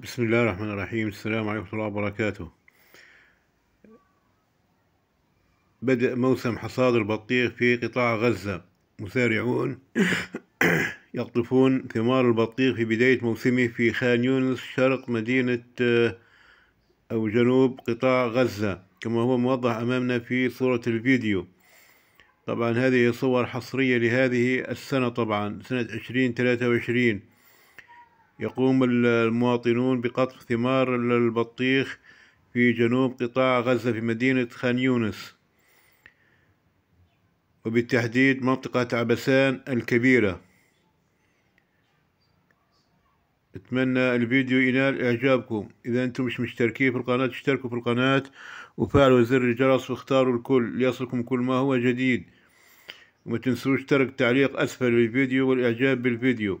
بسم الله الرحمن الرحيم السلام عليكم ورحمة الله وبركاته بدأ موسم حصاد البطيخ في قطاع غزة مسارعون يقطفون ثمار البطيخ في بداية موسمه في خان يونس شرق مدينة آه، أو جنوب قطاع غزة كما هو موضح أمامنا في صورة الفيديو طبعا هذه صور حصرية لهذه السنة طبعا سنة عشرين ثلاثة وعشرين يقوم المواطنون بقطف ثمار البطيخ في جنوب قطاع غزة في مدينة خان يونس وبالتحديد منطقة عبسان الكبيرة اتمنى الفيديو ينال اعجابكم اذا انتم مش مشتركين في القناة اشتركوا في القناة وفعلوا زر الجرس واختاروا الكل ليصلكم كل ما هو جديد وما تنسوش ترك تعليق اسفل الفيديو والاعجاب بالفيديو